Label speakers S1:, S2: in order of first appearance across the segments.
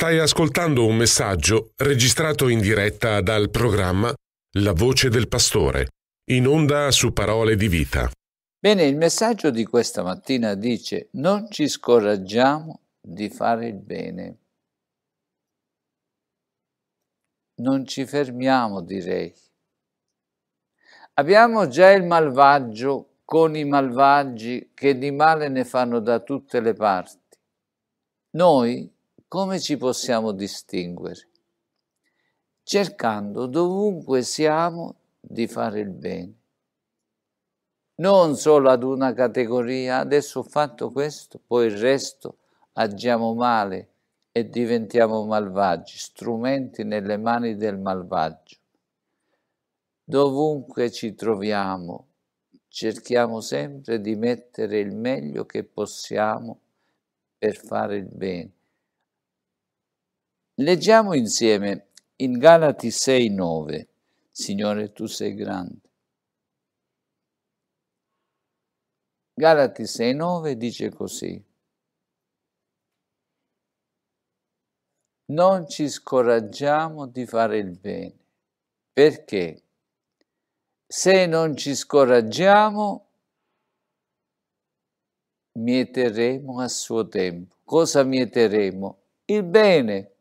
S1: Stai ascoltando un messaggio registrato in diretta dal programma La voce del pastore, in onda su parole di vita. Bene, il messaggio di questa mattina dice non ci scoraggiamo di fare il bene. Non ci fermiamo, direi. Abbiamo già il malvagio con i malvagi che di male ne fanno da tutte le parti. Noi come ci possiamo distinguere? Cercando dovunque siamo di fare il bene. Non solo ad una categoria, adesso ho fatto questo, poi il resto agiamo male e diventiamo malvagi, strumenti nelle mani del malvagio. Dovunque ci troviamo, cerchiamo sempre di mettere il meglio che possiamo per fare il bene. Leggiamo insieme in Galati 6:9. Signore, tu sei grande. Galati 6:9 dice così. Non ci scoraggiamo di fare il bene, perché se non ci scoraggiamo, mieteremo a suo tempo. Cosa mieteremo? Il bene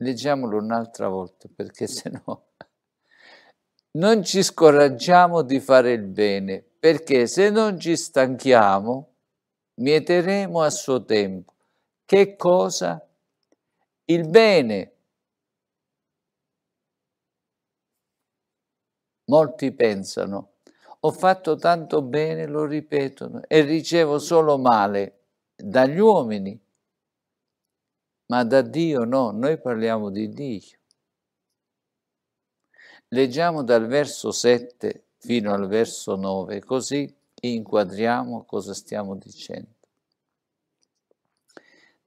S1: leggiamolo un'altra volta perché se no non ci scoraggiamo di fare il bene perché se non ci stanchiamo mieteremo a suo tempo. Che cosa? Il bene. Molti pensano, ho fatto tanto bene, lo ripetono, e ricevo solo male dagli uomini ma da Dio no, noi parliamo di Dio. Leggiamo dal verso 7 fino al verso 9, così inquadriamo cosa stiamo dicendo.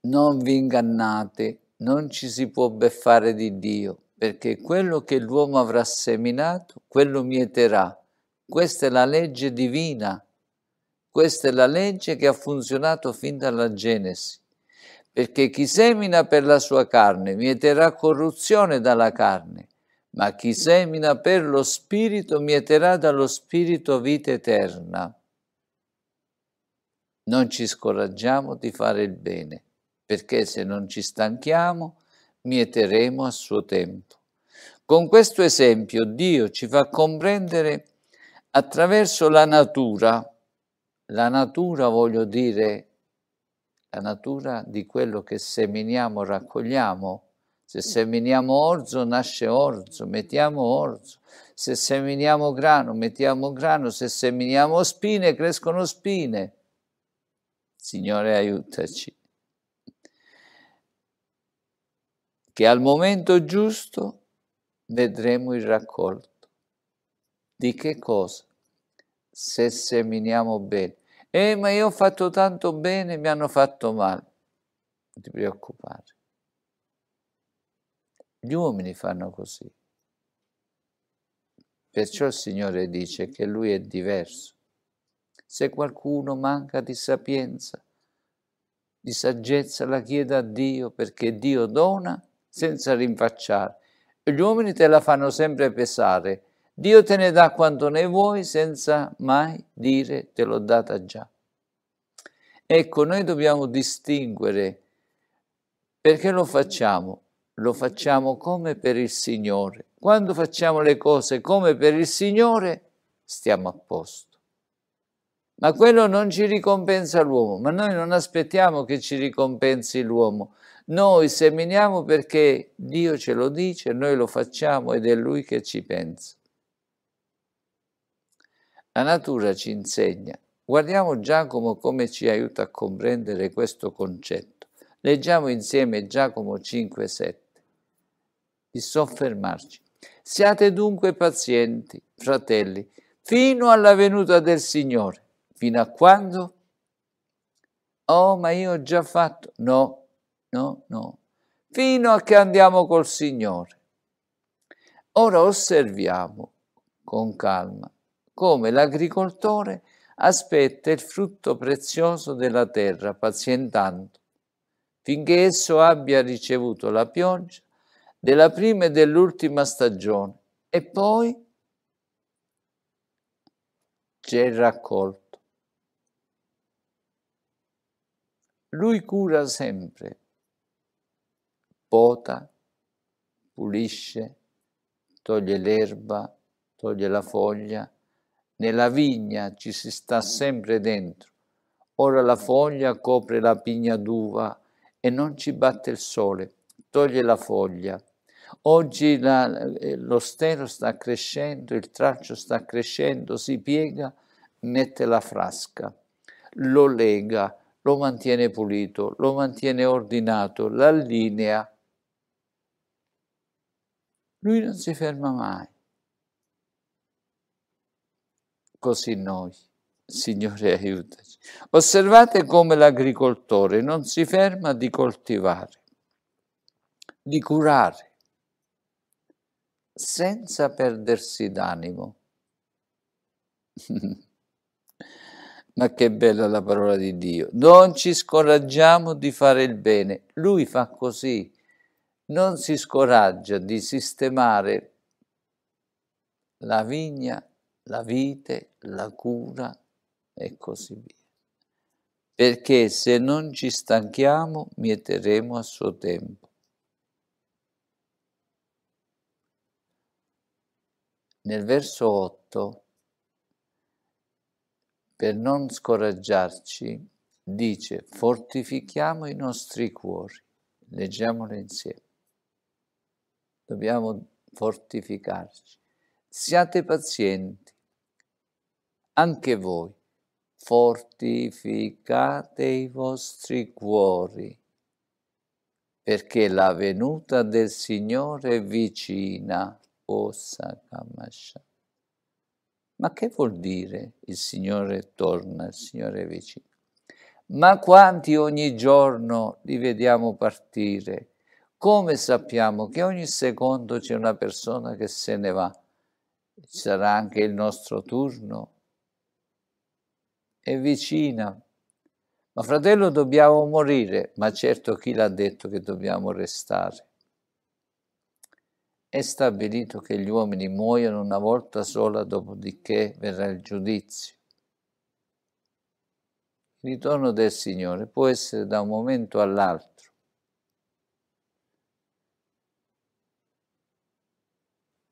S1: Non vi ingannate, non ci si può beffare di Dio, perché quello che l'uomo avrà seminato, quello mieterà. Questa è la legge divina, questa è la legge che ha funzionato fin dalla Genesi perché chi semina per la sua carne mieterà corruzione dalla carne, ma chi semina per lo Spirito mieterà dallo Spirito vita eterna. Non ci scoraggiamo di fare il bene, perché se non ci stanchiamo, mieteremo a suo tempo. Con questo esempio Dio ci fa comprendere attraverso la natura, la natura voglio dire la natura di quello che seminiamo, raccogliamo. Se seminiamo orzo, nasce orzo, mettiamo orzo. Se seminiamo grano, mettiamo grano. Se seminiamo spine, crescono spine. Signore, aiutaci. Che al momento giusto vedremo il raccolto. Di che cosa? Se seminiamo bene eh, ma io ho fatto tanto bene, mi hanno fatto male. Non ti preoccupare. Gli uomini fanno così. Perciò il Signore dice che Lui è diverso. Se qualcuno manca di sapienza, di saggezza, la chieda a Dio, perché Dio dona senza rinfacciare. Gli uomini te la fanno sempre pesare. Dio te ne dà quanto ne vuoi senza mai dire te l'ho data già. Ecco, noi dobbiamo distinguere perché lo facciamo? Lo facciamo come per il Signore. Quando facciamo le cose come per il Signore, stiamo a posto. Ma quello non ci ricompensa l'uomo, ma noi non aspettiamo che ci ricompensi l'uomo. Noi seminiamo perché Dio ce lo dice, noi lo facciamo ed è Lui che ci pensa. La natura ci insegna. Guardiamo Giacomo come ci aiuta a comprendere questo concetto. Leggiamo insieme Giacomo 5, 7. Di soffermarci. Siate dunque pazienti, fratelli, fino alla venuta del Signore. Fino a quando? Oh, ma io ho già fatto. No, no, no. Fino a che andiamo col Signore. Ora osserviamo con calma come l'agricoltore aspetta il frutto prezioso della terra, pazientando, finché esso abbia ricevuto la pioggia della prima e dell'ultima stagione, e poi c'è il raccolto. Lui cura sempre, pota, pulisce, toglie l'erba, toglie la foglia, nella vigna ci si sta sempre dentro. Ora la foglia copre la pigna d'uva e non ci batte il sole, toglie la foglia. Oggi la, eh, lo stelo sta crescendo, il traccio sta crescendo, si piega, mette la frasca, lo lega, lo mantiene pulito, lo mantiene ordinato, la linea. Lui non si ferma mai. così noi. Signore, aiutaci. Osservate come l'agricoltore non si ferma di coltivare, di curare, senza perdersi d'animo. Ma che bella la parola di Dio. Non ci scoraggiamo di fare il bene. Lui fa così. Non si scoraggia di sistemare la vigna la vite, la cura e così via. Perché se non ci stanchiamo, mieteremo a suo tempo. Nel verso 8, per non scoraggiarci, dice fortifichiamo i nostri cuori. Leggiamolo insieme. Dobbiamo fortificarci. Siate pazienti anche voi, fortificate i vostri cuori, perché la venuta del Signore è vicina. Ma che vuol dire il Signore torna, il Signore è vicino? Ma quanti ogni giorno li vediamo partire? Come sappiamo che ogni secondo c'è una persona che se ne va? sarà anche il nostro turno è vicina. Ma fratello, dobbiamo morire, ma certo chi l'ha detto che dobbiamo restare? È stabilito che gli uomini muoiono una volta sola, dopodiché verrà il giudizio. Il ritorno del Signore può essere da un momento all'altro.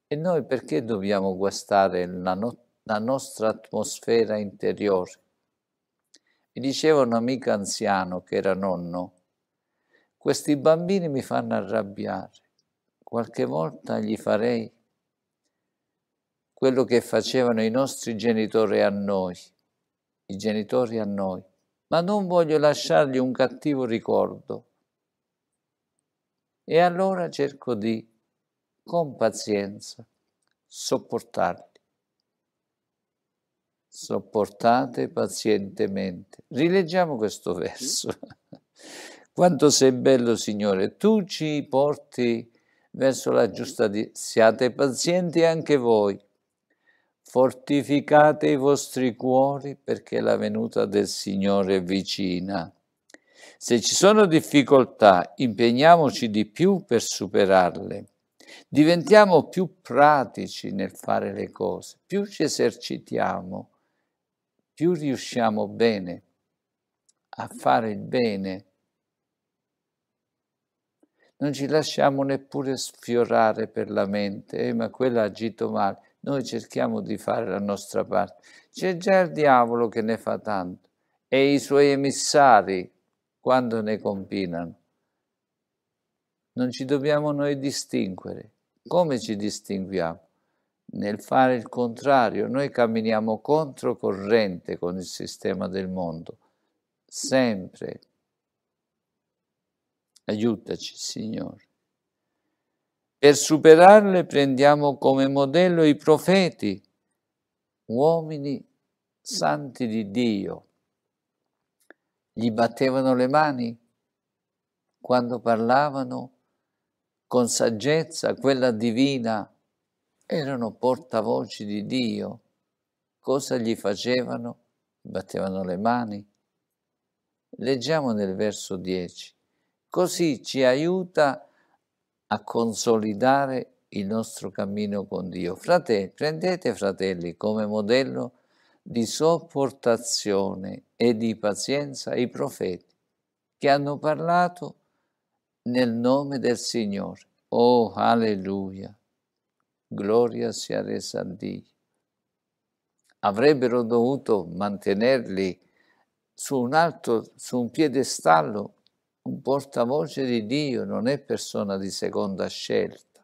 S1: E noi perché dobbiamo guastare la, no la nostra atmosfera interiore? Mi diceva un amico anziano che era nonno, questi bambini mi fanno arrabbiare, qualche volta gli farei quello che facevano i nostri genitori a noi, i genitori a noi, ma non voglio lasciargli un cattivo ricordo. E allora cerco di, con pazienza, sopportarli sopportate pazientemente. Rileggiamo questo verso. Quanto sei bello, Signore, tu ci porti verso la giusta di... Siate pazienti anche voi. Fortificate i vostri cuori perché la venuta del Signore è vicina. Se ci sono difficoltà, impegniamoci di più per superarle. Diventiamo più pratici nel fare le cose, più ci esercitiamo più riusciamo bene a fare il bene, non ci lasciamo neppure sfiorare per la mente, eh, ma quella ha agito male. Noi cerchiamo di fare la nostra parte. C'è già il diavolo che ne fa tanto e i suoi emissari quando ne compinano. Non ci dobbiamo noi distinguere. Come ci distinguiamo? nel fare il contrario, noi camminiamo controcorrente con il sistema del mondo, sempre. Aiutaci, Signore. Per superarle prendiamo come modello i profeti, uomini santi di Dio. Gli battevano le mani quando parlavano con saggezza, quella divina, erano portavoci di Dio. Cosa gli facevano? Battevano le mani. Leggiamo nel verso 10. Così ci aiuta a consolidare il nostro cammino con Dio. Fratelli, prendete fratelli come modello di sopportazione e di pazienza i profeti che hanno parlato nel nome del Signore. Oh, alleluia! gloria sia resa a Dio. Avrebbero dovuto mantenerli su un alto, su un piedestallo, un portavoce di Dio non è persona di seconda scelta.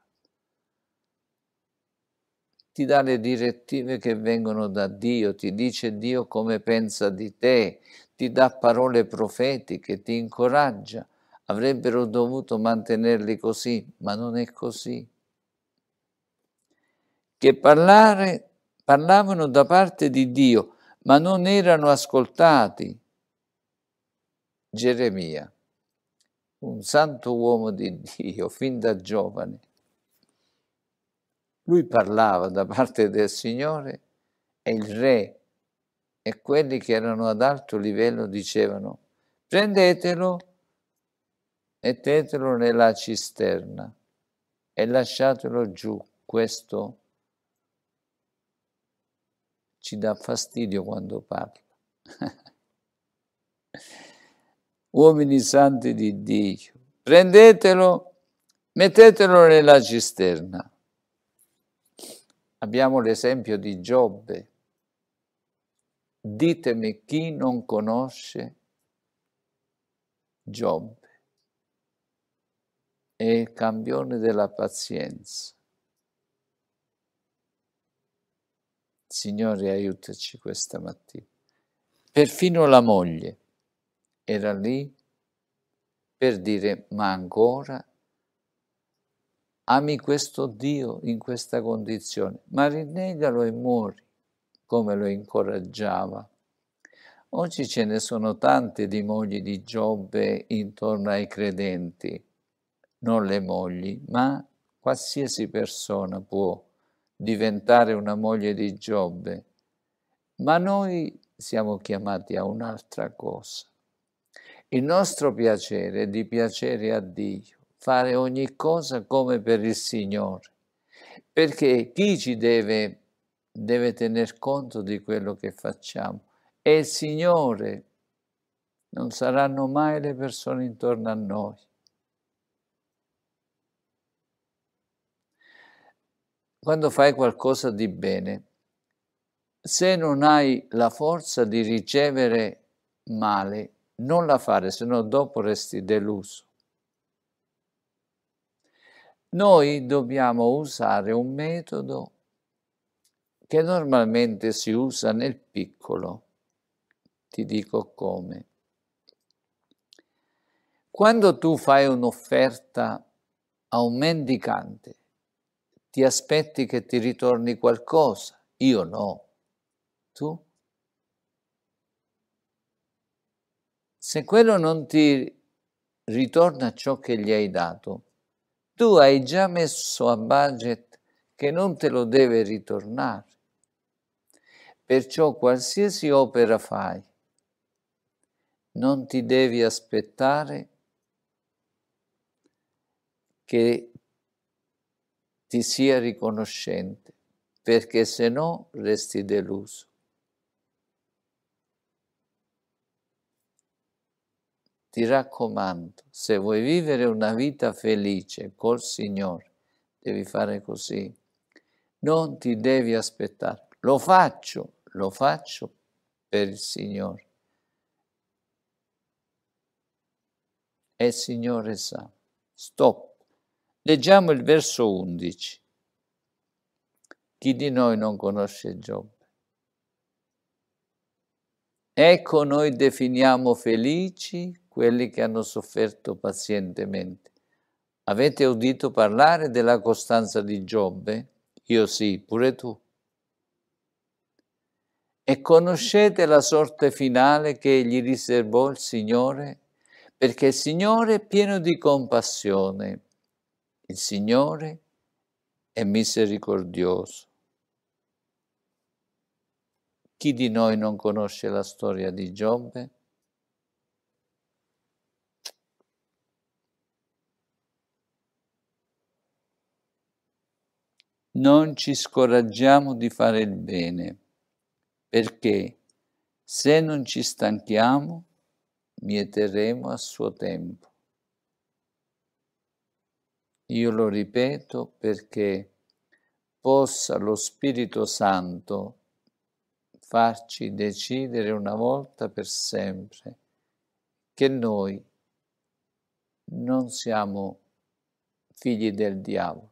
S1: Ti dà le direttive che vengono da Dio, ti dice Dio come pensa di te, ti dà parole profetiche, ti incoraggia. Avrebbero dovuto mantenerli così, ma non è così che parlare, parlavano da parte di Dio, ma non erano ascoltati. Geremia, un santo uomo di Dio, fin da giovane, lui parlava da parte del Signore e il re e quelli che erano ad alto livello dicevano prendetelo mettetelo nella cisterna e lasciatelo giù questo ci dà fastidio quando parla. Uomini santi di Dio, prendetelo, mettetelo nella cisterna. Abbiamo l'esempio di Giobbe. Ditemi chi non conosce Giobbe. È il campione della pazienza Signore, aiutaci questa mattina. Perfino la moglie era lì per dire, ma ancora ami questo Dio in questa condizione, ma rinnegalo e muori, come lo incoraggiava. Oggi ce ne sono tante di mogli di Giobbe intorno ai credenti, non le mogli, ma qualsiasi persona può diventare una moglie di Giobbe, ma noi siamo chiamati a un'altra cosa. Il nostro piacere è di piacere a Dio, fare ogni cosa come per il Signore, perché chi ci deve, deve tener conto di quello che facciamo? È il Signore, non saranno mai le persone intorno a noi. quando fai qualcosa di bene, se non hai la forza di ricevere male, non la fare, se no dopo resti deluso. Noi dobbiamo usare un metodo che normalmente si usa nel piccolo. Ti dico come. Quando tu fai un'offerta a un mendicante, ti aspetti che ti ritorni qualcosa, io no. Tu? Se quello non ti ritorna ciò che gli hai dato, tu hai già messo a budget che non te lo deve ritornare. Perciò qualsiasi opera fai, non ti devi aspettare che ti sia riconoscente, perché se no resti deluso. Ti raccomando, se vuoi vivere una vita felice col Signore, devi fare così. Non ti devi aspettare. Lo faccio, lo faccio per il Signore. E il Signore sa. Stop. Leggiamo il verso 11. Chi di noi non conosce Giobbe? Ecco noi definiamo felici quelli che hanno sofferto pazientemente. Avete udito parlare della costanza di Giobbe? Io sì, pure tu. E conoscete la sorte finale che gli riservò il Signore? Perché il Signore è pieno di compassione, il Signore è misericordioso. Chi di noi non conosce la storia di Giobbe? non ci scoraggiamo di fare il bene, perché se non ci stanchiamo, mieteremo a suo tempo. Io lo ripeto perché possa lo Spirito Santo farci decidere una volta per sempre che noi non siamo figli del diavolo,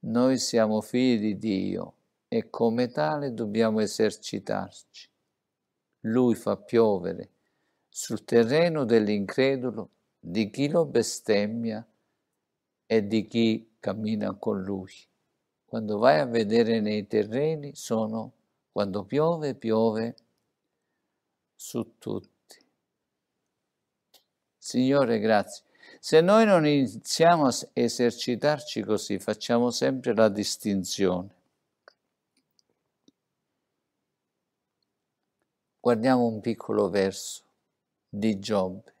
S1: noi siamo figli di Dio e come tale dobbiamo esercitarci. Lui fa piovere sul terreno dell'incredulo di chi lo bestemmia e di chi cammina con lui. Quando vai a vedere nei terreni sono, quando piove, piove su tutti. Signore, grazie. Se noi non iniziamo a esercitarci così, facciamo sempre la distinzione. Guardiamo un piccolo verso di Giobbe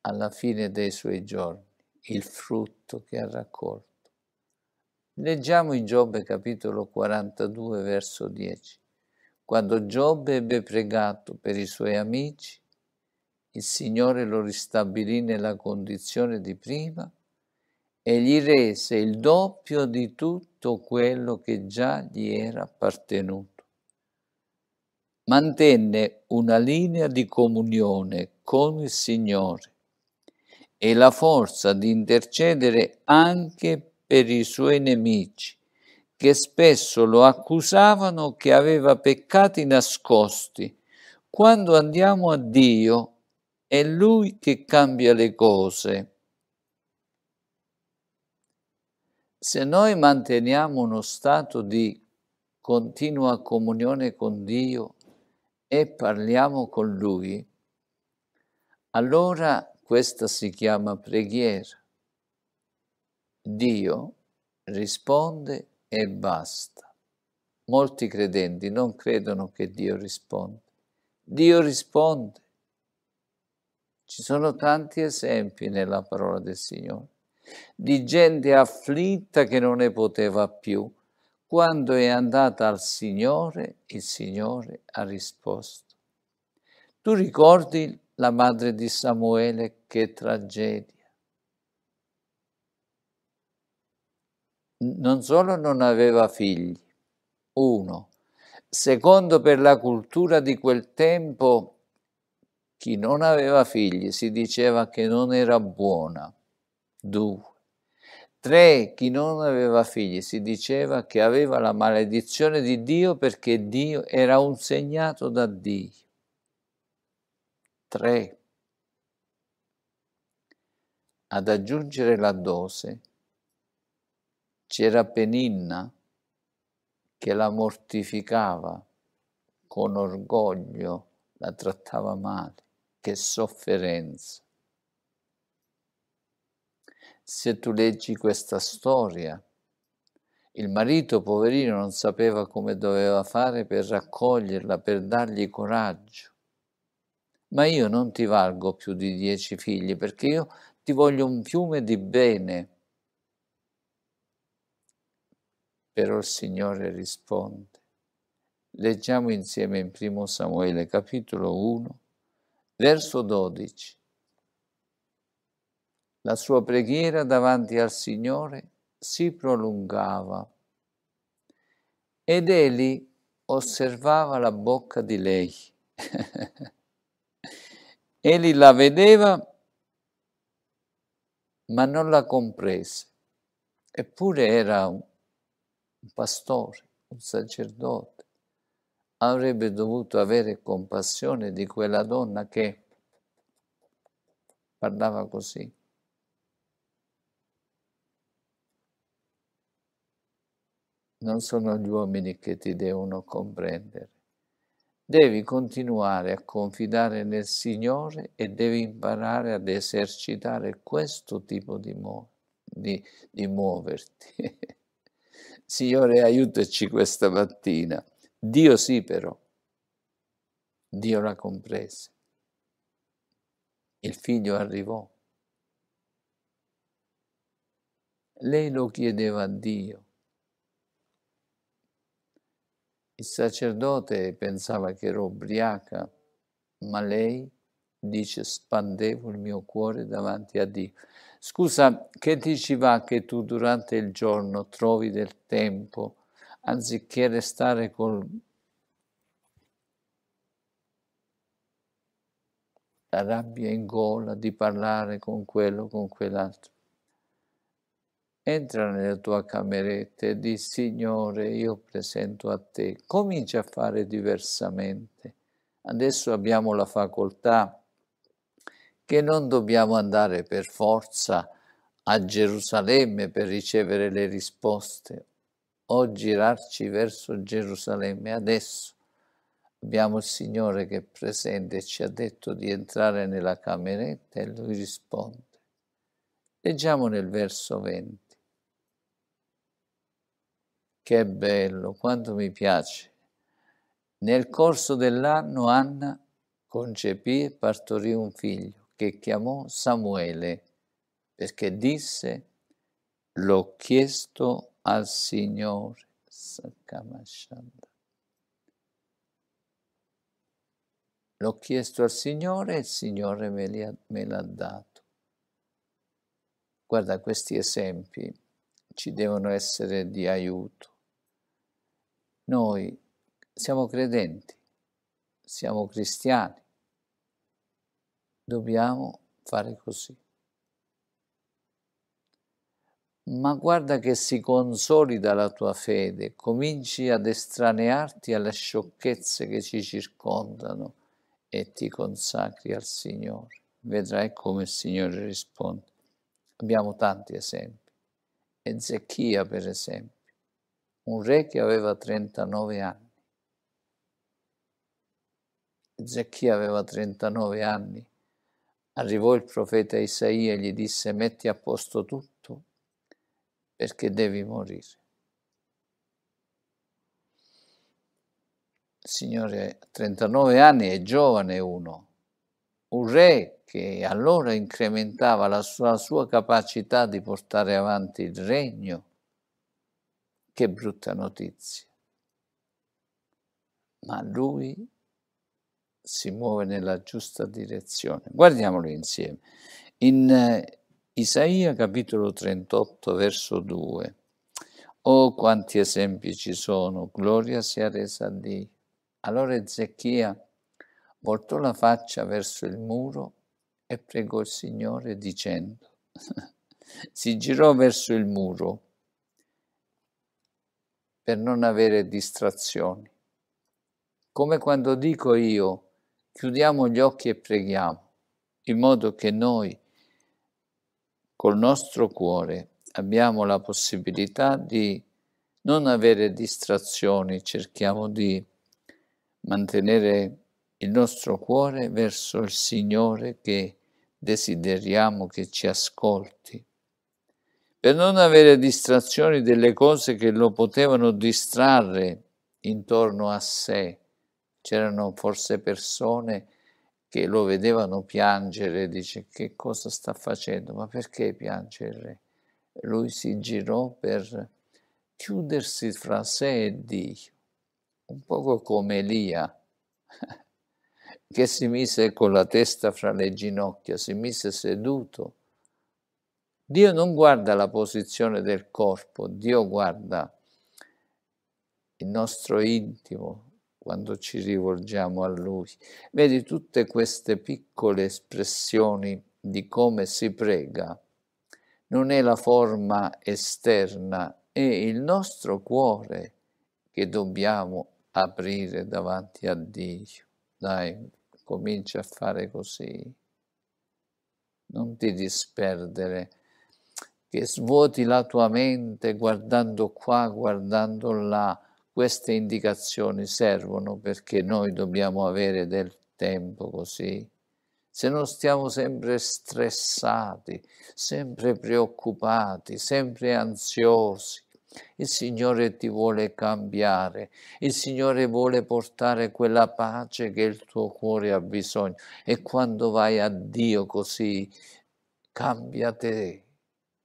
S1: alla fine dei suoi giorni il frutto che ha raccolto. Leggiamo in Giobbe capitolo 42 verso 10. Quando Giobbe ebbe pregato per i suoi amici, il Signore lo ristabilì nella condizione di prima e gli rese il doppio di tutto quello che già gli era appartenuto. Mantenne una linea di comunione con il Signore e la forza di intercedere anche per i suoi nemici, che spesso lo accusavano che aveva peccati nascosti. Quando andiamo a Dio, è Lui che cambia le cose. Se noi manteniamo uno stato di continua comunione con Dio e parliamo con Lui, allora questa si chiama preghiera. Dio risponde e basta. Molti credenti non credono che Dio risponde. Dio risponde. Ci sono tanti esempi nella parola del Signore di gente afflitta che non ne poteva più. Quando è andata al Signore, il Signore ha risposto. Tu ricordi la madre di Samuele, che tragedia. Non solo non aveva figli, uno, secondo per la cultura di quel tempo, chi non aveva figli si diceva che non era buona, due. Tre, chi non aveva figli si diceva che aveva la maledizione di Dio perché Dio era un segnato da Dio tre. Ad aggiungere la dose c'era Peninna che la mortificava con orgoglio, la trattava male, che sofferenza. Se tu leggi questa storia, il marito poverino non sapeva come doveva fare per raccoglierla, per dargli coraggio ma io non ti valgo più di dieci figli perché io ti voglio un fiume di bene. Però il Signore risponde. Leggiamo insieme in 1 Samuele capitolo 1, verso 12. La sua preghiera davanti al Signore si prolungava ed Eli osservava la bocca di lei. Egli la vedeva, ma non la comprese. Eppure era un pastore, un sacerdote. Avrebbe dovuto avere compassione di quella donna che parlava così. Non sono gli uomini che ti devono comprendere devi continuare a confidare nel Signore e devi imparare ad esercitare questo tipo di, mu- di, di muoverti. Signore, aiutaci questa mattina. Dio sì però, Dio la comprese. Il figlio arrivò. Lei lo chiedeva a Dio Il sacerdote pensava che ero ubriaca, ma lei dice spandevo il mio cuore davanti a Dio. Scusa, che ti ci va che tu durante il giorno trovi del tempo anziché restare con la rabbia in gola di parlare con quello, con quell'altro entra nella tua cameretta e di Signore io presento a te, comincia a fare diversamente. Adesso abbiamo la facoltà che non dobbiamo andare per forza a Gerusalemme per ricevere le risposte o girarci verso Gerusalemme adesso. Abbiamo il Signore che è presente e ci ha detto di entrare nella cameretta e Lui risponde. Leggiamo nel verso 20. Che bello, quanto mi piace. Nel corso dell'anno Anna concepì e partorì un figlio che chiamò Samuele perché disse l'ho chiesto al Signore. L'ho chiesto al Signore e il Signore me, l'ha dato. Guarda, questi esempi ci devono essere di aiuto. Noi siamo credenti, siamo cristiani, dobbiamo fare così. Ma guarda che si consolida la tua fede, cominci ad estranearti alle sciocchezze che ci circondano e ti consacri al Signore. Vedrai come il Signore risponde. Abbiamo tanti esempi. Ezechia, per esempio un re che aveva 39 anni. Ezechia aveva 39 anni. Arrivò il profeta Isaia e gli disse metti a posto tutto perché devi morire. Signore, 39 anni è giovane uno, un re che allora incrementava la sua, la sua capacità di portare avanti il regno che brutta notizia. Ma lui si muove nella giusta direzione. Guardiamolo insieme. In eh, Isaia capitolo 38 verso 2. Oh, quanti esempi ci sono, gloria sia resa a Dio. Allora Ezechia voltò la faccia verso il muro e pregò il Signore dicendo, si girò verso il muro per non avere distrazioni. Come quando dico io, chiudiamo gli occhi e preghiamo, in modo che noi col nostro cuore abbiamo la possibilità di non avere distrazioni, cerchiamo di mantenere il nostro cuore verso il Signore che desideriamo che ci ascolti per non avere distrazioni delle cose che lo potevano distrarre intorno a sé. C'erano forse persone che lo vedevano piangere dice che cosa sta facendo, ma perché piangere? Lui si girò per chiudersi fra sé e Dio, un poco come Elia, che si mise con la testa fra le ginocchia, si mise seduto Dio non guarda la posizione del corpo, Dio guarda il nostro intimo quando ci rivolgiamo a Lui. Vedi tutte queste piccole espressioni di come si prega. Non è la forma esterna, è il nostro cuore che dobbiamo aprire davanti a Dio. Dai, comincia a fare così. Non ti disperdere che svuoti la tua mente guardando qua, guardando là. Queste indicazioni servono perché noi dobbiamo avere del tempo così. Se non stiamo sempre stressati, sempre preoccupati, sempre ansiosi, il Signore ti vuole cambiare, il Signore vuole portare quella pace che il tuo cuore ha bisogno e quando vai a Dio così, cambia te,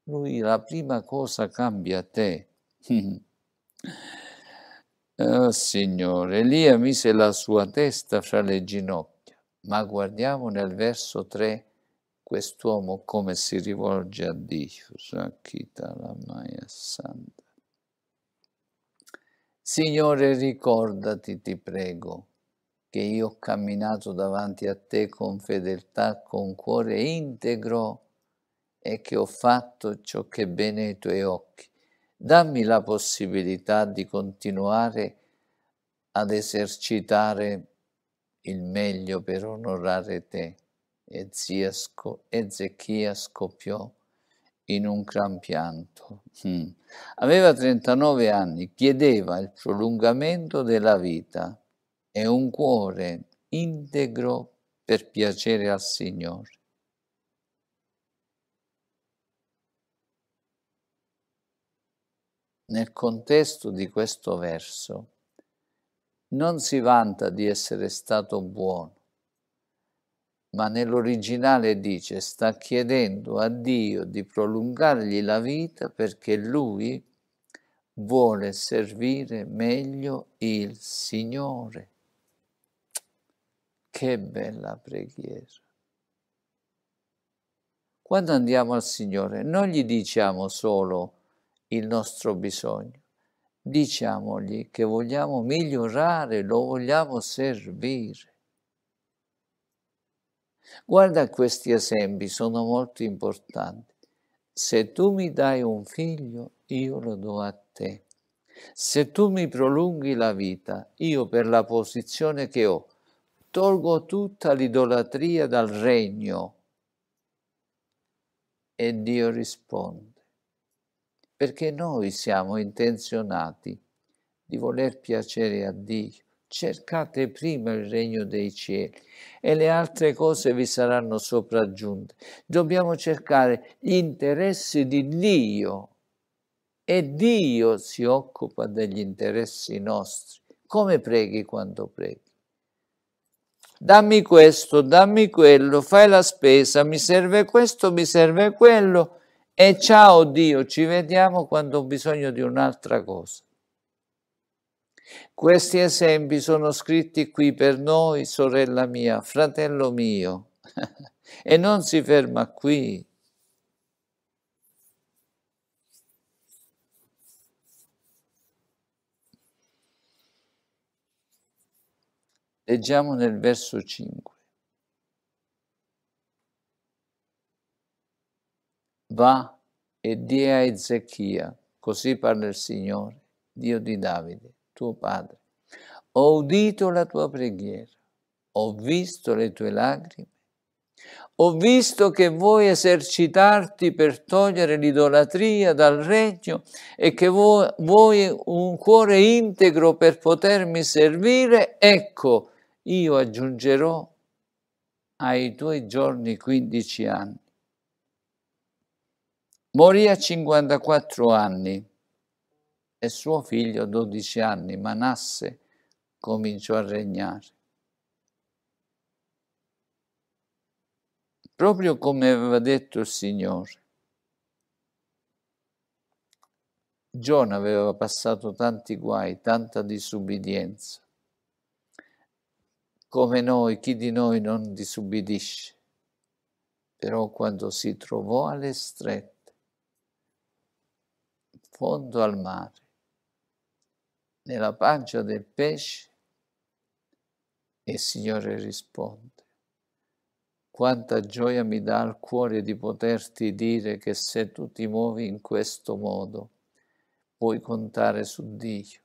S1: lui la prima cosa cambia te. oh, Signore, Elia mise la sua testa fra le ginocchia, ma guardiamo nel verso 3 quest'uomo come si rivolge a Dio. Signore, ricordati, ti prego, che io ho camminato davanti a te con fedeltà, con cuore integro e che ho fatto ciò che è bene ai tuoi occhi. Dammi la possibilità di continuare ad esercitare il meglio per onorare te. E, zia sco- e Zechia scoppiò in un gran pianto. Mm. Aveva 39 anni, chiedeva il prolungamento della vita e un cuore integro per piacere al Signore. nel contesto di questo verso, non si vanta di essere stato buono, ma nell'originale dice sta chiedendo a Dio di prolungargli la vita perché lui vuole servire meglio il Signore. Che bella preghiera. Quando andiamo al Signore non gli diciamo solo il nostro bisogno. Diciamogli che vogliamo migliorare, lo vogliamo servire. Guarda questi esempi, sono molto importanti. Se tu mi dai un figlio, io lo do a te. Se tu mi prolunghi la vita, io per la posizione che ho, tolgo tutta l'idolatria dal regno. E Dio risponde, perché noi siamo intenzionati di voler piacere a Dio. Cercate prima il regno dei cieli e le altre cose vi saranno sopraggiunte. Dobbiamo cercare gli interessi di Dio e Dio si occupa degli interessi nostri. Come preghi quando preghi? Dammi questo, dammi quello, fai la spesa, mi serve questo, mi serve quello e ciao Dio, ci vediamo quando ho bisogno di un'altra cosa. Questi esempi sono scritti qui per noi, sorella mia, fratello mio, e non si ferma qui. Leggiamo nel verso 5. va e di a Ezechia, così parla il Signore, Dio di Davide, tuo padre. Ho udito la tua preghiera, ho visto le tue lacrime, ho visto che vuoi esercitarti per togliere l'idolatria dal regno e che vuoi un cuore integro per potermi servire, ecco, io aggiungerò ai tuoi giorni 15 anni Morì a 54 anni e suo figlio 12 anni, Manasse, cominciò a regnare. Proprio come aveva detto il Signore. Giona aveva passato tanti guai, tanta disubbidienza. Come noi, chi di noi non disubbidisce? Però quando si trovò alle strette, fondo al mare, nella pancia del pesce, E il Signore risponde. Quanta gioia mi dà al cuore di poterti dire che se tu ti muovi in questo modo, puoi contare su Dio.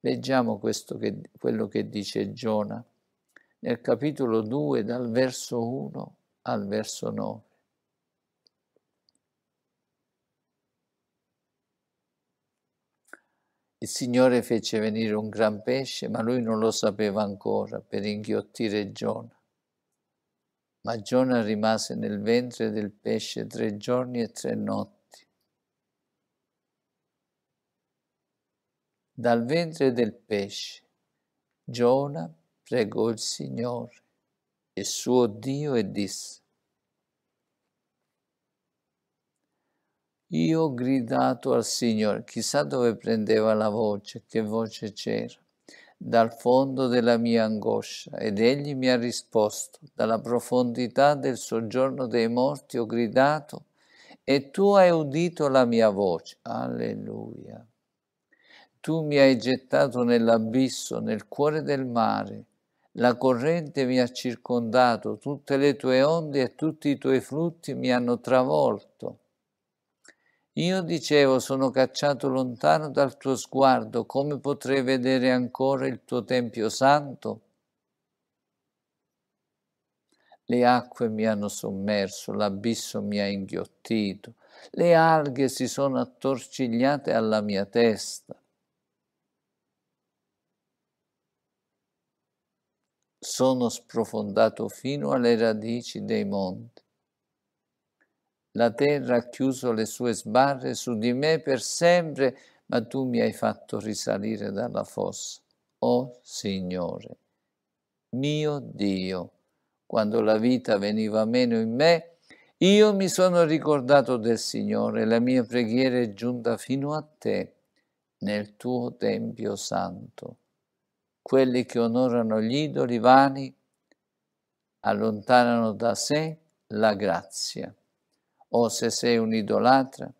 S1: Leggiamo che, quello che dice Giona nel capitolo 2 dal verso 1 al verso 9. Il Signore fece venire un gran pesce, ma lui non lo sapeva ancora, per inghiottire Giona. Ma Giona rimase nel ventre del pesce tre giorni e tre notti. Dal ventre del pesce Giona pregò il Signore, il suo Dio, e disse, Io ho gridato al Signore, chissà dove prendeva la voce, che voce c'era, dal fondo della mia angoscia, ed egli mi ha risposto, dalla profondità del soggiorno dei morti ho gridato, e tu hai udito la mia voce. Alleluia. Tu mi hai gettato nell'abisso, nel cuore del mare, la corrente mi ha circondato, tutte le tue onde e tutti i tuoi frutti mi hanno travolto. Io dicevo, sono cacciato lontano dal tuo sguardo, come potrei vedere ancora il tuo Tempio Santo? Le acque mi hanno sommerso, l'abisso mi ha inghiottito, le alghe si sono attorcigliate alla mia testa. Sono sprofondato fino alle radici dei monti la terra ha chiuso le sue sbarre su di me per sempre, ma tu mi hai fatto risalire dalla fossa. oh, Signore, mio Dio, quando la vita veniva meno in me, io mi sono ricordato del Signore, la mia preghiera è giunta fino a te nel tuo Tempio Santo. Quelli che onorano gli idoli vani allontanano da sé la grazia o se sei un idolatra,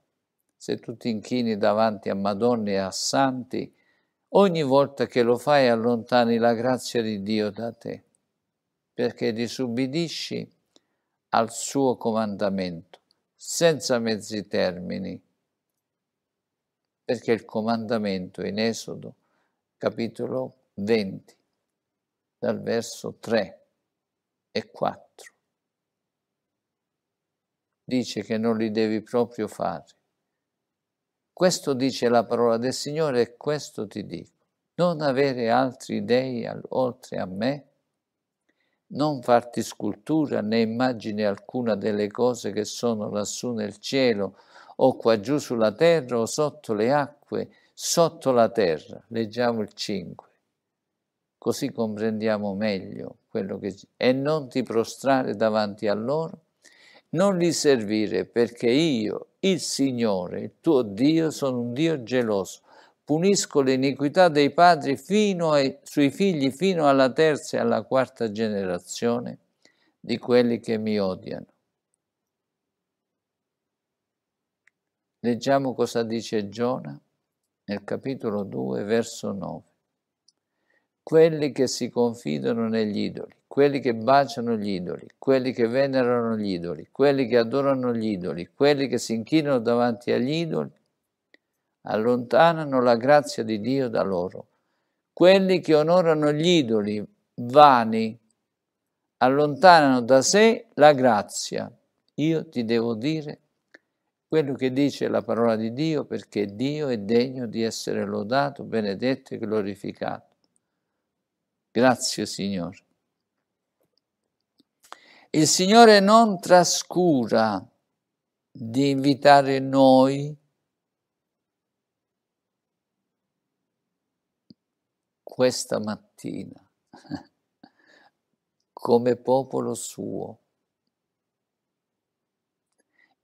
S1: se tu ti inchini davanti a Madonne e a santi, ogni volta che lo fai allontani la grazia di Dio da te, perché disubbidisci al suo comandamento, senza mezzi termini, perché il comandamento in Esodo, capitolo 20, dal verso 3 e 4 dice che non li devi proprio fare. Questo dice la parola del Signore e questo ti dico. Non avere altri dei oltre a me, non farti scultura né immagine alcuna delle cose che sono lassù nel cielo o qua giù sulla terra o sotto le acque, sotto la terra. Leggiamo il 5. Così comprendiamo meglio quello che... E non ti prostrare davanti a loro non li servire perché io, il Signore, il tuo Dio, sono un Dio geloso. Punisco l'iniquità dei padri ai, sui figli fino alla terza e alla quarta generazione di quelli che mi odiano. Leggiamo cosa dice Giona nel capitolo 2, verso 9. Quelli che si confidano negli idoli, quelli che baciano gli idoli, quelli che venerano gli idoli, quelli che adorano gli idoli, quelli che si inchinano davanti agli idoli, allontanano la grazia di Dio da loro. Quelli che onorano gli idoli vani allontanano da sé la grazia. Io ti devo dire quello che dice la parola di Dio perché Dio è degno di essere lodato, benedetto e glorificato. Grazie Signore. Il Signore non trascura di invitare noi questa mattina come popolo suo.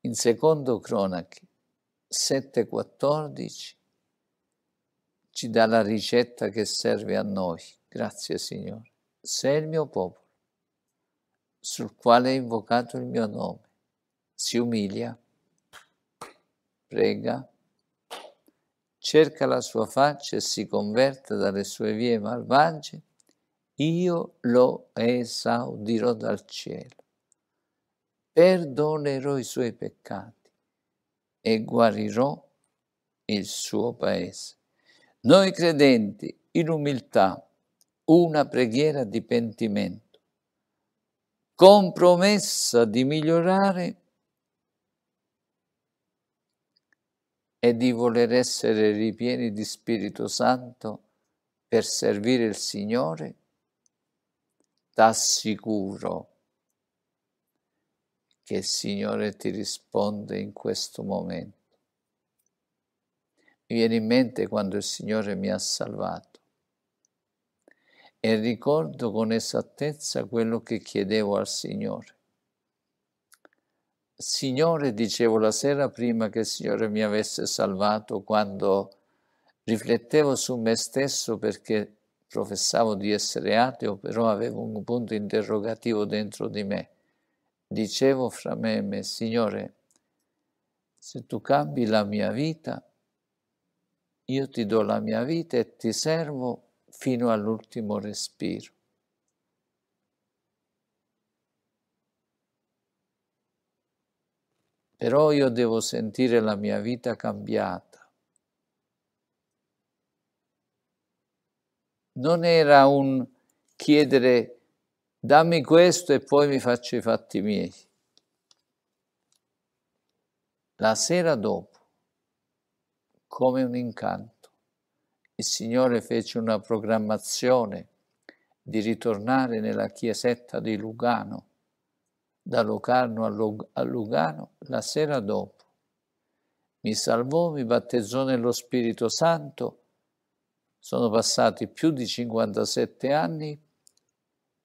S1: In secondo Cronache 7,14 ci dà la ricetta che serve a noi. Grazie Signore. Sei il mio popolo sul quale è invocato il mio nome, si umilia, prega, cerca la sua faccia e si converte dalle sue vie malvagie, io lo esaudirò dal cielo. Perdonerò i suoi peccati e guarirò il suo paese. Noi credenti, in umiltà, una preghiera di pentimento con promessa di migliorare e di voler essere ripieni di Spirito Santo per servire il Signore, t'assicuro che il Signore ti risponde in questo momento. Mi viene in mente quando il Signore mi ha salvato e ricordo con esattezza quello che chiedevo al Signore. Signore, dicevo la sera prima che il Signore mi avesse salvato, quando riflettevo su me stesso perché professavo di essere ateo, però avevo un punto interrogativo dentro di me. Dicevo fra me e me, Signore, se tu cambi la mia vita, io ti do la mia vita e ti servo fino all'ultimo respiro. Però io devo sentire la mia vita cambiata. Non era un chiedere dammi questo e poi mi faccio i fatti miei. La sera dopo, come un incanto il Signore fece una programmazione di ritornare nella chiesetta di Lugano, da Locarno a, Lugano, la sera dopo. Mi salvò, mi battezzò nello Spirito Santo, sono passati più di 57 anni,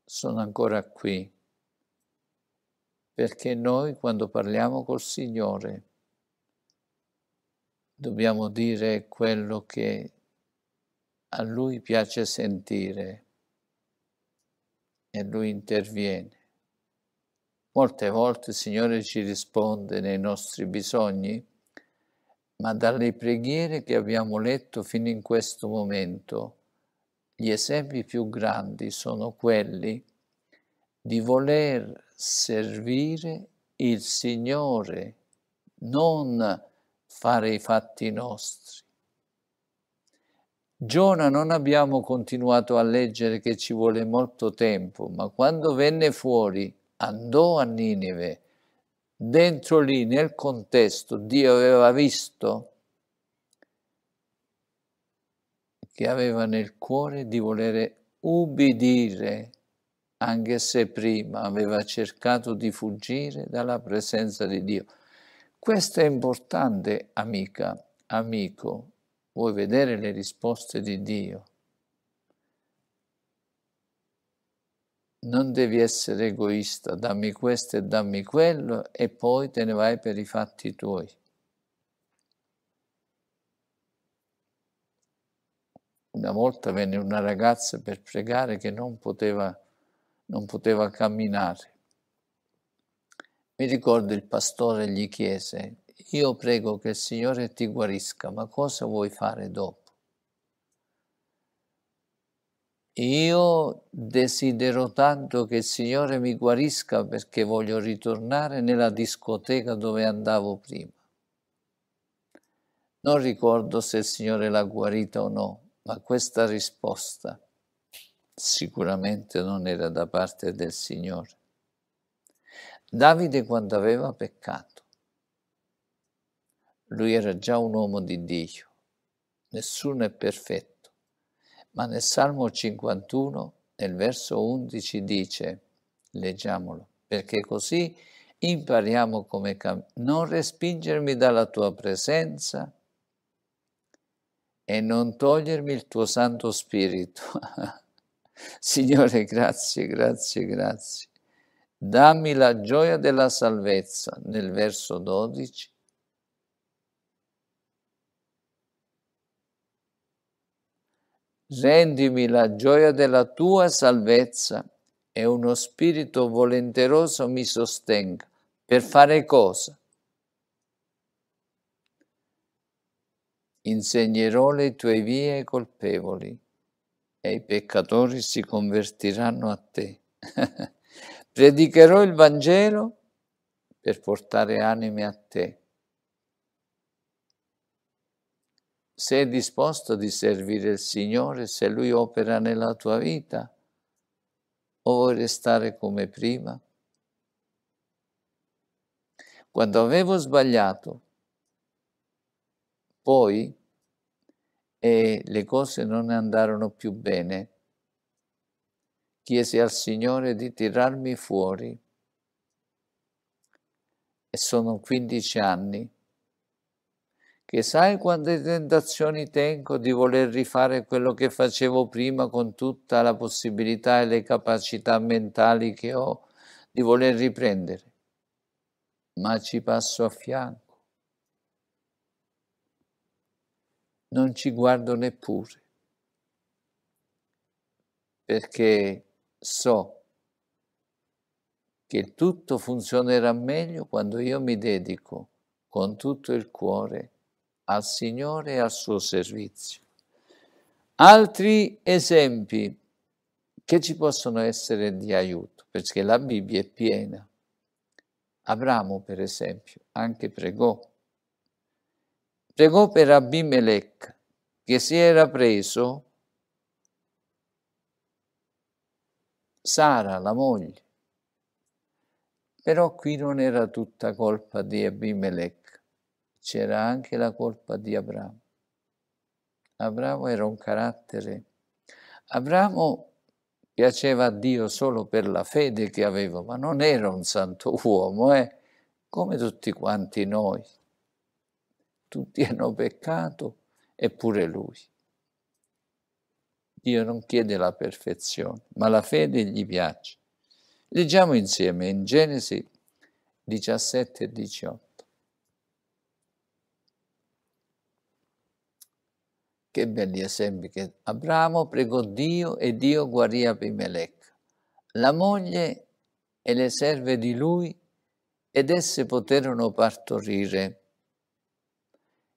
S1: sono ancora qui perché noi quando parliamo col Signore dobbiamo dire quello che a lui piace sentire e lui interviene. Molte volte il Signore ci risponde nei nostri bisogni, ma dalle preghiere che abbiamo letto fino in questo momento, gli esempi più grandi sono quelli di voler servire il Signore, non fare i fatti nostri. Giona non abbiamo continuato a leggere che ci vuole molto tempo, ma quando venne fuori andò a Ninive. Dentro lì, nel contesto, Dio aveva visto che aveva nel cuore di volere ubbidire, anche se prima aveva cercato di fuggire dalla presenza di Dio. Questo è importante, amica, amico, vuoi vedere le risposte di Dio. Non devi essere egoista, dammi questo e dammi quello e poi te ne vai per i fatti tuoi. Una volta venne una ragazza per pregare che non poteva, non poteva camminare. Mi ricordo il pastore gli chiese, io prego che il Signore ti guarisca, ma cosa vuoi fare dopo? Io desidero tanto che il Signore mi guarisca perché voglio ritornare nella discoteca dove andavo prima. Non ricordo se il Signore l'ha guarita o no, ma questa risposta sicuramente non era da parte del Signore. Davide quando aveva peccato lui era già un uomo di Dio. Nessuno è perfetto. Ma nel Salmo 51, nel verso 11 dice, leggiamolo, perché così impariamo come camminare. Non respingermi dalla tua presenza e non togliermi il tuo Santo Spirito. Signore, grazie, grazie, grazie. Dammi la gioia della salvezza nel verso 12 rendimi la gioia della tua salvezza e uno spirito volenteroso mi sostenga. Per fare cosa? Insegnerò le tue vie ai colpevoli e i peccatori si convertiranno a te. Predicherò il Vangelo per portare anime a te. sei disposto di servire il Signore se Lui opera nella tua vita o vuoi restare come prima? Quando avevo sbagliato, poi e le cose non andarono più bene, chiesi al Signore di tirarmi fuori e sono 15 anni che sai quante tentazioni tengo di voler rifare quello che facevo prima con tutta la possibilità e le capacità mentali che ho di voler riprendere, ma ci passo a fianco. Non ci guardo neppure, perché so che tutto funzionerà meglio quando io mi dedico con tutto il cuore a al Signore e al suo servizio. Altri esempi che ci possono essere di aiuto, perché la Bibbia è piena. Abramo, per esempio, anche pregò. Pregò per Abimelech, che si era preso Sara, la moglie. Però qui non era tutta colpa di Abimelech c'era anche la colpa di Abramo. Abramo era un carattere. Abramo piaceva a Dio solo per la fede che aveva, ma non era un santo uomo, eh? come tutti quanti noi. Tutti hanno peccato, eppure lui. Dio non chiede la perfezione, ma la fede gli piace. Leggiamo insieme in Genesi 17 e 18. Che belli esempi che Abramo pregò Dio e Dio guarì Abimelech. La moglie e le serve di lui ed esse poterono partorire.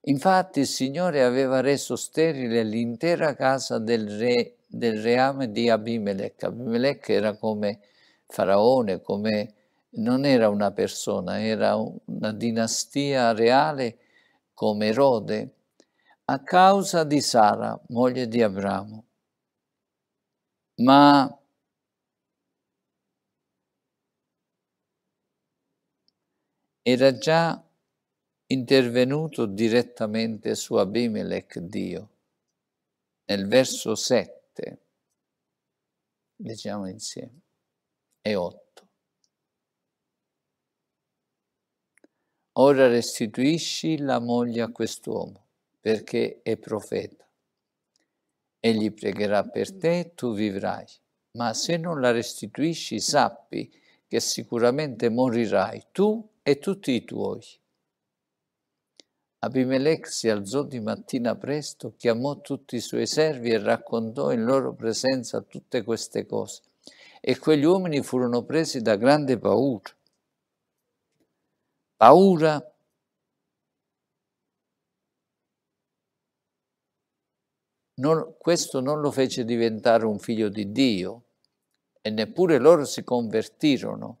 S1: Infatti il Signore aveva reso sterile l'intera casa del re del reame di Abimelech. Abimelech era come faraone, come, non era una persona, era una dinastia reale come Erode a causa di Sara, moglie di Abramo. Ma era già intervenuto direttamente su Abimelech Dio. Nel verso 7, leggiamo insieme, e 8. Ora restituisci la moglie a quest'uomo perché è profeta. Egli pregherà per mm. te, tu vivrai. Ma se non la restituisci, sappi che sicuramente morirai tu e tutti i tuoi. Abimelech si alzò di mattina presto, chiamò tutti i suoi servi e raccontò in loro presenza tutte queste cose. E quegli uomini furono presi da grande paura. Paura non, questo non lo fece diventare un figlio di Dio e neppure loro si convertirono,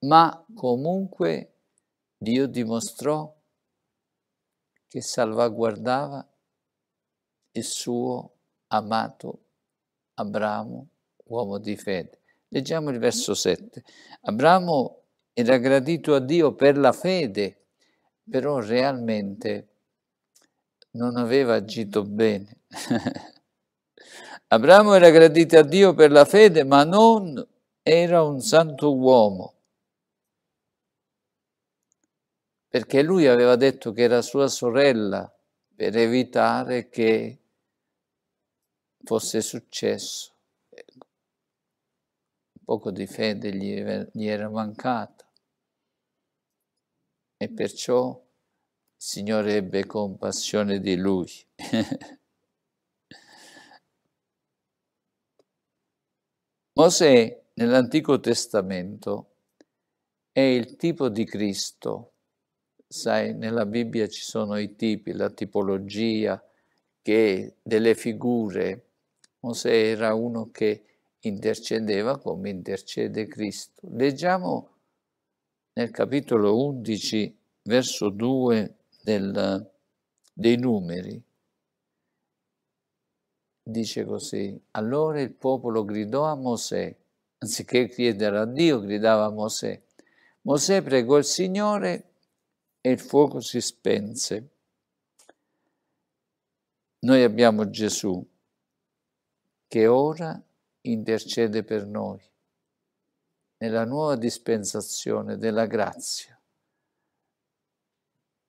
S1: ma comunque Dio dimostrò che salvaguardava il suo amato Abramo, uomo di fede. Leggiamo il verso 7. Abramo era gradito a Dio per la fede, però realmente non aveva agito bene. Abramo era gradito a Dio per la fede, ma non era un santo uomo, perché lui aveva detto che era sua sorella per evitare che fosse successo. Un poco di fede gli era mancata e perciò Signore ebbe compassione di lui. Mosè nell'Antico Testamento è il tipo di Cristo. Sai, nella Bibbia ci sono i tipi, la tipologia che delle figure. Mosè era uno che intercedeva come intercede Cristo. Leggiamo nel capitolo 11, verso 2 del, dei numeri, dice così, allora il popolo gridò a Mosè, anziché chiedere a Dio, gridava a Mosè. Mosè pregò il Signore e il fuoco si spense. Noi abbiamo Gesù che ora intercede per noi nella nuova dispensazione della grazia.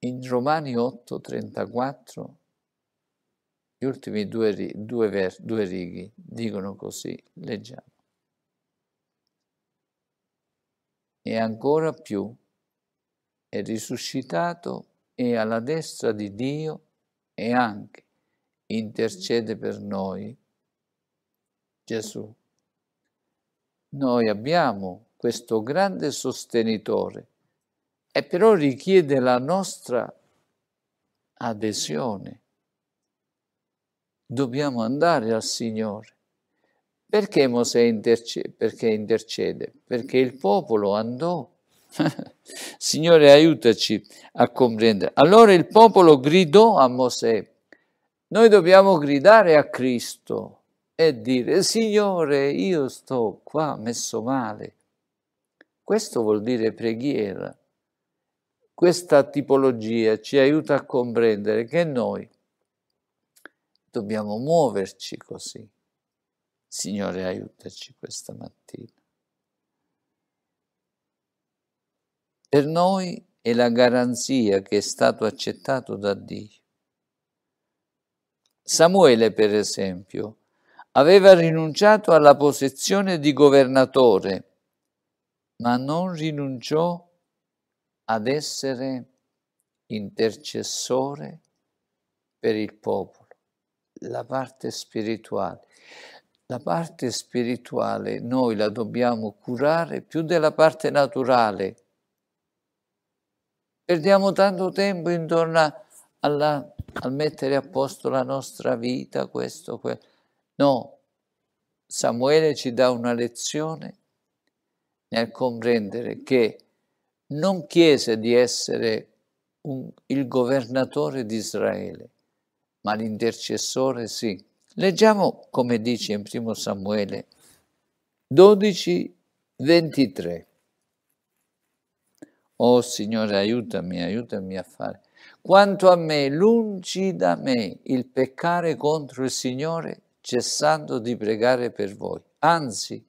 S1: In Romani 8, 34, gli ultimi due, due, ver, due righi dicono così, leggiamo. E ancora più è risuscitato e alla destra di Dio e anche intercede per noi Gesù. Noi abbiamo questo grande sostenitore e però richiede la nostra adesione. Dobbiamo andare al Signore. Perché Mosè intercede? Perché, intercede? Perché il popolo andò. Signore, aiutaci a comprendere. Allora il popolo gridò a Mosè. Noi dobbiamo gridare a Cristo e dire, Signore, io sto qua messo male. Questo vuol dire preghiera. Questa tipologia ci aiuta a comprendere che noi dobbiamo muoverci così. Signore, aiutaci questa mattina. Per noi è la garanzia che è stato accettato da Dio. Samuele, per esempio, aveva rinunciato alla posizione di governatore, ma non rinunciò a ad essere intercessore per il popolo, la parte spirituale. La parte spirituale noi la dobbiamo curare più della parte naturale. Perdiamo tanto tempo intorno alla, al mettere a posto la nostra vita, questo, quello. No, Samuele ci dà una lezione nel comprendere che non chiese di essere un, il governatore di Israele, ma l'intercessore sì. Leggiamo come dice in 1 Samuele 12, 23. Oh Signore, aiutami, aiutami a fare. Quanto a me, lungi da me il peccare contro il Signore, cessando di pregare per voi. Anzi,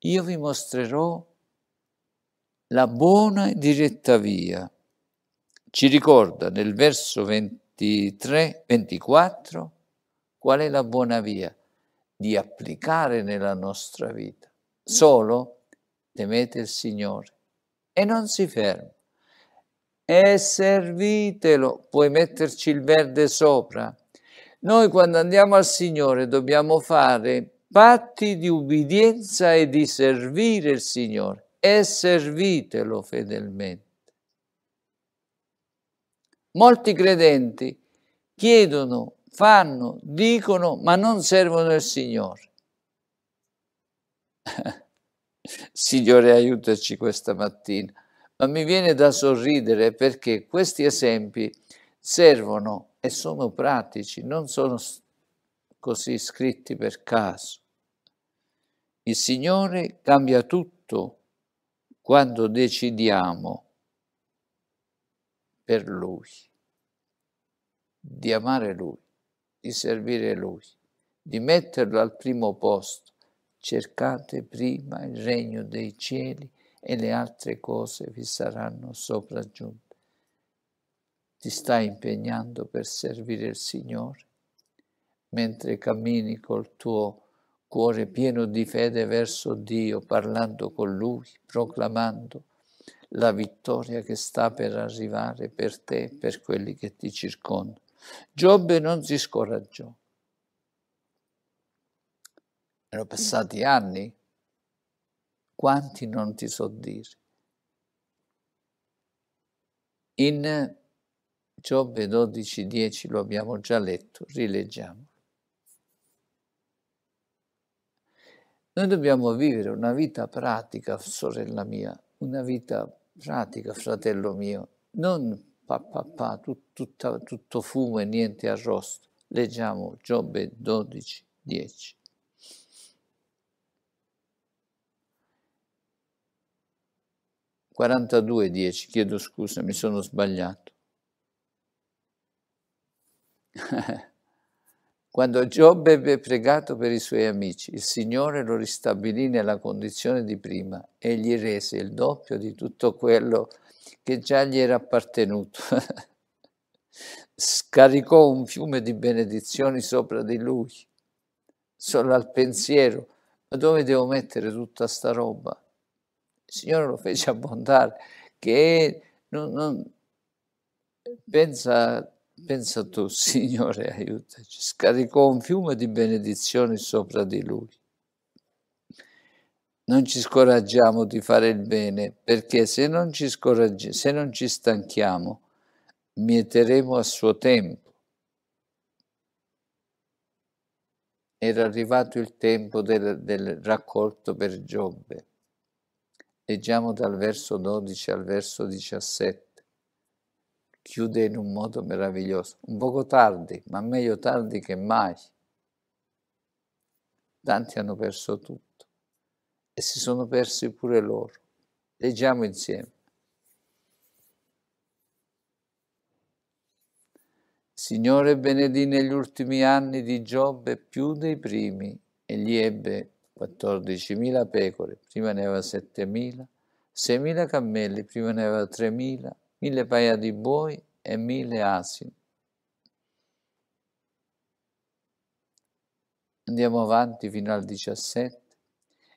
S1: io vi mostrerò la buona e diretta via. Ci ricorda nel verso 23-24 qual è la buona via di applicare nella nostra vita. Solo temete il Signore e non si ferma. E servitelo, puoi metterci il verde sopra. Noi quando andiamo al Signore dobbiamo fare patti di ubbidienza e di servire il Signore e servitelo fedelmente. Molti credenti chiedono, fanno, dicono, ma non servono il Signore. Signore, aiutaci questa mattina. Ma mi viene da sorridere perché questi esempi servono e sono pratici, non sono così scritti per caso. Il Signore cambia tutto quando decidiamo per Lui, di amare Lui, di servire Lui, di metterlo al primo posto. Cercate prima il regno dei cieli e le altre cose vi saranno sopraggiunte. Ti stai impegnando per servire il Signore mentre cammini col tuo cuore pieno di fede verso Dio, parlando con Lui, proclamando la vittoria che sta per arrivare per te e per quelli che ti circondano. Giobbe non si scoraggiò. Erano passati anni, quanti non ti so dire. In Giobbe 12,10 lo abbiamo già letto, rileggiamo. Noi dobbiamo vivere una vita pratica, sorella mia, una vita pratica, fratello mio, non pa, pa, pa tut, tutta, tutto fumo e niente arrosto. Leggiamo Giobbe 12, 10. Quarantadue, chiedo scusa, mi sono sbagliato. Quando Giobbe ebbe pregato per i suoi amici, il Signore lo ristabilì nella condizione di prima e gli rese il doppio di tutto quello che già gli era appartenuto. Scaricò un fiume di benedizioni sopra di lui, solo al pensiero, ma dove devo mettere tutta sta roba? Il Signore lo fece abbondare, che non, non pensa Pensa tu, Signore, aiutaci. Scaricò un fiume di benedizioni sopra di lui. Non ci scoraggiamo di fare il bene, perché se non ci, se non ci stanchiamo, mieteremo a suo tempo. Era arrivato il tempo del, del raccolto per Giobbe. Leggiamo dal verso 12 al verso 17 chiude in un modo meraviglioso. Un poco tardi, ma meglio tardi che mai. Tanti hanno perso tutto e si sono persi pure loro. Leggiamo insieme. Signore benedì negli ultimi anni di Giobbe più dei primi, egli ebbe 14.000 pecore, prima ne aveva 7.000, 6.000 cammelli, prima ne aveva 3.000, mille paia di buoi e mille asini. Andiamo avanti fino al 17.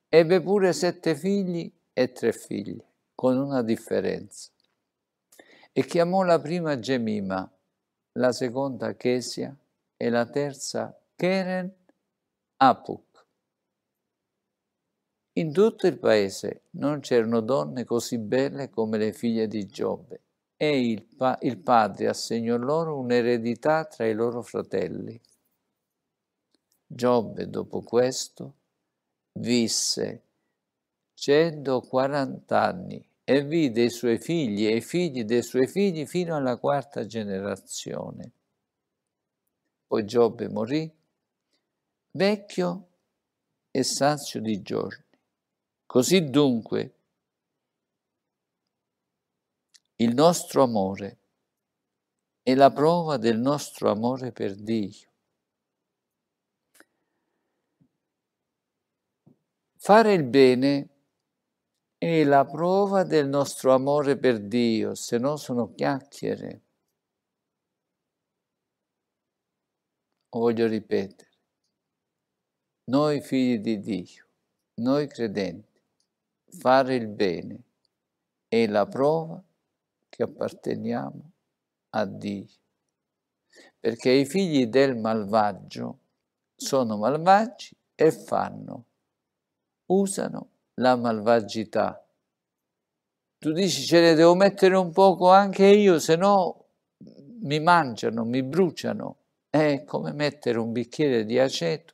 S1: Ebbe pure sette figli e tre figlie, con una differenza. E chiamò la prima Gemima, la seconda Chesia e la terza Keren Apuk. In tutto il paese non c'erano donne così belle come le figlie di Giobbe, e il, pa- il padre assegnò loro un'eredità tra i loro fratelli. Giobbe, dopo questo, visse 140 anni e vide i suoi figli e i figli dei suoi figli fino alla quarta generazione. Poi Giobbe morì, vecchio e sazio di giorni. Così dunque il nostro amore è la prova del nostro amore per Dio. Fare il bene è la prova del nostro amore per Dio, se no sono chiacchiere. Voglio ripetere, noi figli di Dio, noi credenti, fare il bene è la prova che apparteniamo a Dio, perché i figli del malvagio sono malvagi e fanno, usano la malvagità. Tu dici ce ne devo mettere un poco anche io, se no mi mangiano, mi bruciano. È come mettere un bicchiere di aceto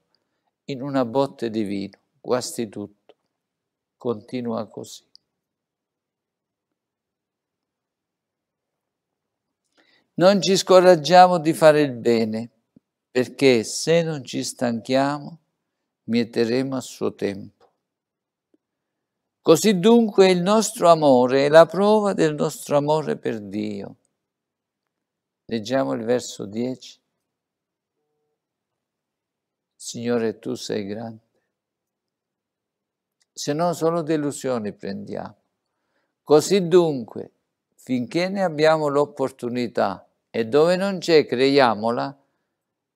S1: in una botte di vino, guasti tutto. Continua così. Non ci scoraggiamo di fare il bene, perché se non ci stanchiamo, mieteremo a suo tempo. Così dunque il nostro amore è la prova del nostro amore per Dio. Leggiamo il verso 10. Signore, tu sei grande. Se non solo delusioni prendiamo. Così dunque finché ne abbiamo l'opportunità e dove non c'è creiamola,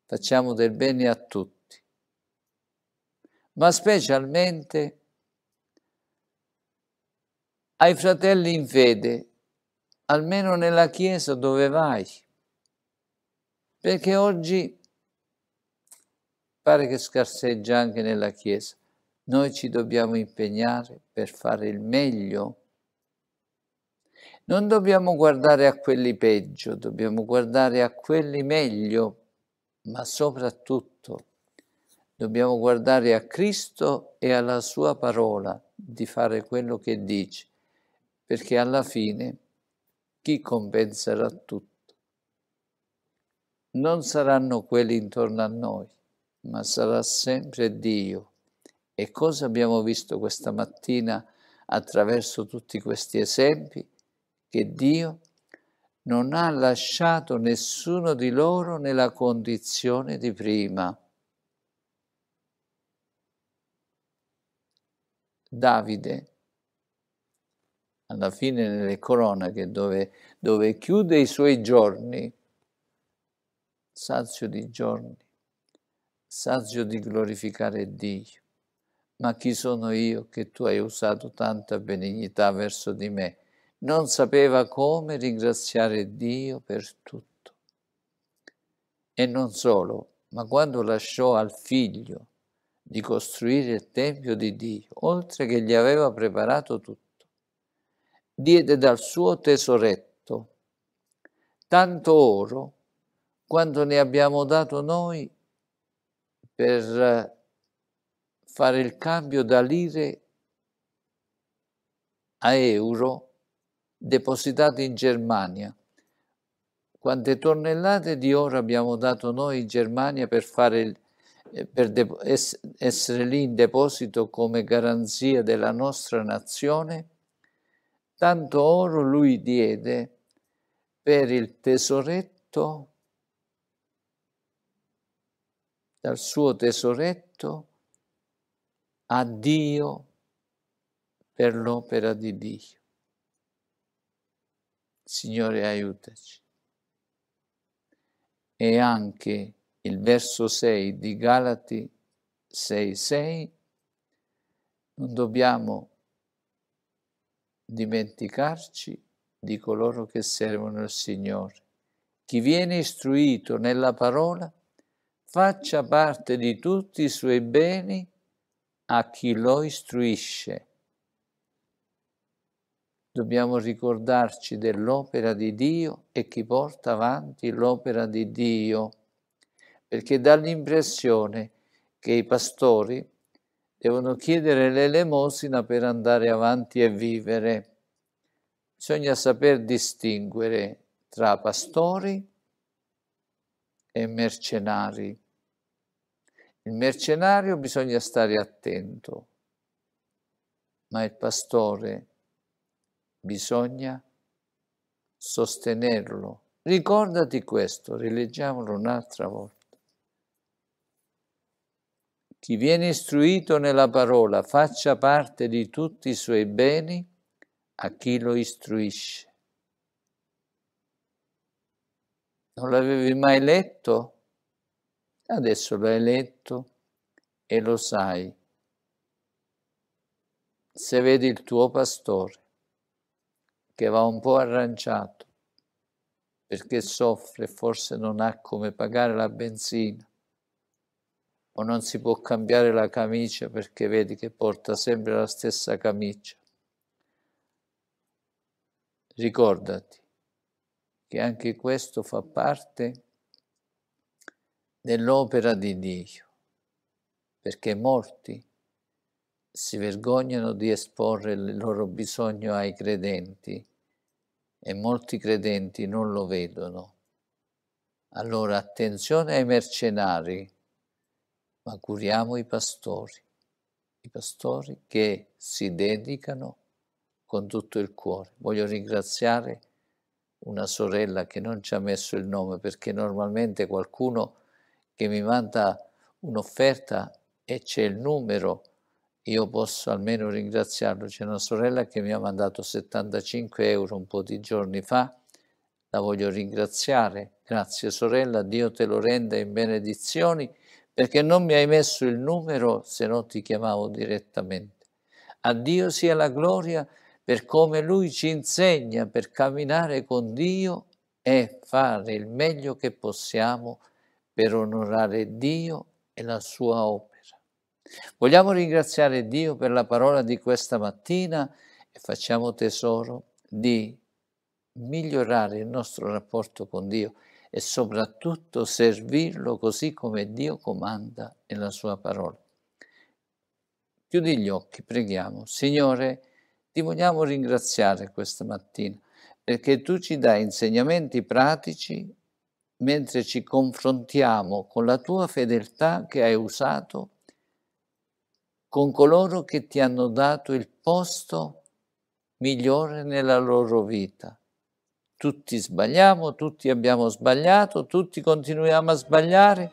S1: facciamo del bene a tutti. Ma specialmente ai fratelli in fede, almeno nella chiesa dove vai. Perché oggi pare che scarseggia anche nella chiesa. Noi ci dobbiamo impegnare per fare il meglio non dobbiamo guardare a quelli peggio, dobbiamo guardare a quelli meglio, ma soprattutto dobbiamo guardare a Cristo e alla sua parola di fare quello che dice, perché alla fine chi compenserà tutto? Non saranno quelli intorno a noi, ma sarà sempre Dio. E cosa abbiamo visto questa mattina attraverso tutti questi esempi? che Dio non ha lasciato nessuno di loro nella condizione di prima. Davide, alla fine nelle cronache dove, dove chiude i suoi giorni, sazio di giorni, sazio di glorificare Dio. Ma chi sono io che tu hai usato tanta benignità verso di me? non sapeva come ringraziare Dio per tutto. E non solo, ma quando lasciò al figlio di costruire il Tempio di Dio, oltre che gli aveva preparato tutto, diede dal suo tesoretto tanto oro quanto ne abbiamo dato noi per fare il cambio da lire a euro depositati in Germania. Quante tonnellate di oro abbiamo dato noi in Germania per, fare, eh, per essere lì in deposito come garanzia della nostra nazione? Tanto oro lui diede per il tesoretto, dal suo tesoretto a Dio per l'opera di Dio. Signore aiutaci. E anche il verso 6 di Galati 6:6 non dobbiamo dimenticarci di coloro che servono il Signore. Chi viene istruito nella parola faccia parte di tutti i suoi beni a chi lo istruisce dobbiamo ricordarci dell'opera di Dio e chi porta avanti l'opera di Dio, perché dà l'impressione che i pastori devono chiedere l'elemosina per andare avanti e vivere. Bisogna saper distinguere tra pastori e mercenari. Il mercenario bisogna stare attento, ma il pastore bisogna sostenerlo. Ricordati questo, rileggiamolo un'altra volta. Chi viene istruito nella parola faccia parte di tutti i suoi beni a chi lo istruisce. Non l'avevi mai letto? Adesso l'hai letto e lo sai. Se vedi il tuo pastore che va un po' arranciato perché soffre, forse non ha come pagare la benzina o non si può cambiare la camicia perché vedi che porta sempre la stessa camicia. Ricordati che anche questo fa parte dell'opera di Dio, perché molti si vergognano di esporre il loro bisogno ai credenti e molti credenti non lo vedono. Allora attenzione ai mercenari, ma curiamo i pastori, i pastori che si dedicano con tutto il cuore. Voglio ringraziare una sorella che non ci ha messo il nome perché normalmente qualcuno che mi manda un'offerta e c'è il numero io posso almeno ringraziarlo. C'è una sorella che mi ha mandato 75 euro un po' di giorni fa, la voglio ringraziare. Grazie sorella, Dio te lo renda in benedizioni perché non mi hai messo il numero se no ti chiamavo direttamente. A Dio sia la gloria per come Lui ci insegna per camminare con Dio e fare il meglio che possiamo per onorare Dio e la sua opera. Vogliamo ringraziare Dio per la parola di questa mattina e facciamo tesoro di migliorare il nostro rapporto con Dio e soprattutto servirlo così come Dio comanda nella sua parola. Chiudi gli occhi, preghiamo. Signore, ti vogliamo ringraziare questa mattina perché tu ci dai insegnamenti pratici mentre ci confrontiamo con la tua fedeltà che hai usato con coloro che ti hanno dato il posto migliore nella loro vita. Tutti sbagliamo, tutti abbiamo sbagliato, tutti continuiamo a sbagliare,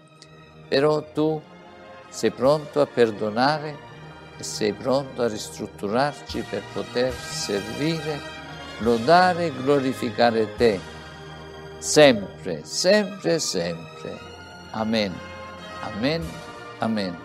S1: però tu sei pronto a perdonare e sei pronto a ristrutturarci per poter servire, lodare e glorificare te, sempre, sempre, sempre. Amen, amen, amen.